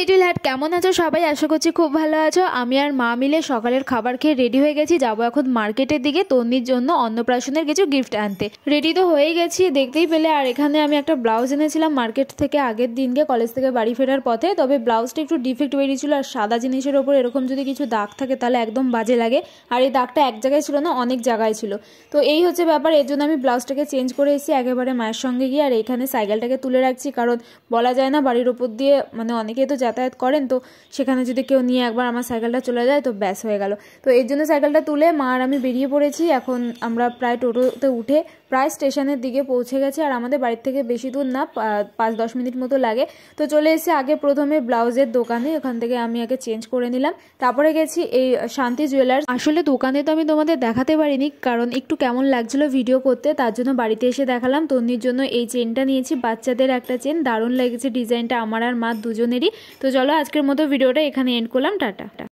little hat কেমন আছো সবাই আশা করছি খুব ভালো আছো আমি আর মা মিলে সকালের খাবার খেয়ে রেডি হয়ে গেছি যাবো এখন মার্কেটের দিকে তন্নির জন্য অন্নপ্রাশনের কিছু গিফট আনতে রেডি তো হয়ে গেছি দেখতেই পেলে আর এখানে আমি একটা ব্লাউজ এনেছিলাম মার্কেট থেকে আগের দিনকে কলেজ থেকে বাড়ি ফেরার পথে তবে ব্লাউজটা একটু ডিফেক্ট বেরিয়েছিল আর সাদা জিনিসের ওপর এরকম যদি কিছু দাগ থাকে তাহলে একদম বাজে লাগে আর এই দাগটা এক জায়গায় ছিল না অনেক জায়গায় ছিল তো এই হচ্ছে ব্যাপার এর জন্য আমি ব্লাউজটাকে চেঞ্জ করে এসেছি একেবারে মায়ের সঙ্গে গিয়ে আর এখানে সাইকেলটাকে তুলে রাখছি কারণ বলা যায় না বাড়ির ওপর দিয়ে মানে অনেকেই তো যাতায়াত করেন তো সেখানে যদি কেউ নিয়ে একবার আমার সাইকেলটা চলে যায় তো ব্যাস হয়ে গেল তো এর জন্য সাইকেলটা তুলে মা আর আমি বেরিয়ে পড়েছি এখন আমরা প্রায় টোটোতে উঠে প্রায় স্টেশনের দিকে পৌঁছে গেছি আর আমাদের বাড়ির থেকে বেশি দূর না পাঁচ দশ মিনিট মতো লাগে তো চলে এসে আগে প্রথমে ব্লাউজের দোকানে ওখান থেকে আমি আগে চেঞ্জ করে নিলাম তারপরে গেছি এই শান্তি জুয়েলার্স আসলে দোকানে তো আমি তোমাদের দেখাতে পারিনি কারণ একটু কেমন লাগছিল ভিডিও করতে তার জন্য বাড়িতে এসে দেখালাম তন্নির জন্য এই চেনটা নিয়েছি বাচ্চাদের একটা চেন দারুণ লেগেছে ডিজাইনটা আমার আর মা দুজনেরই তো চলো আজকের মতো ভিডিওটা এখানে এন্ড করলাম টাটা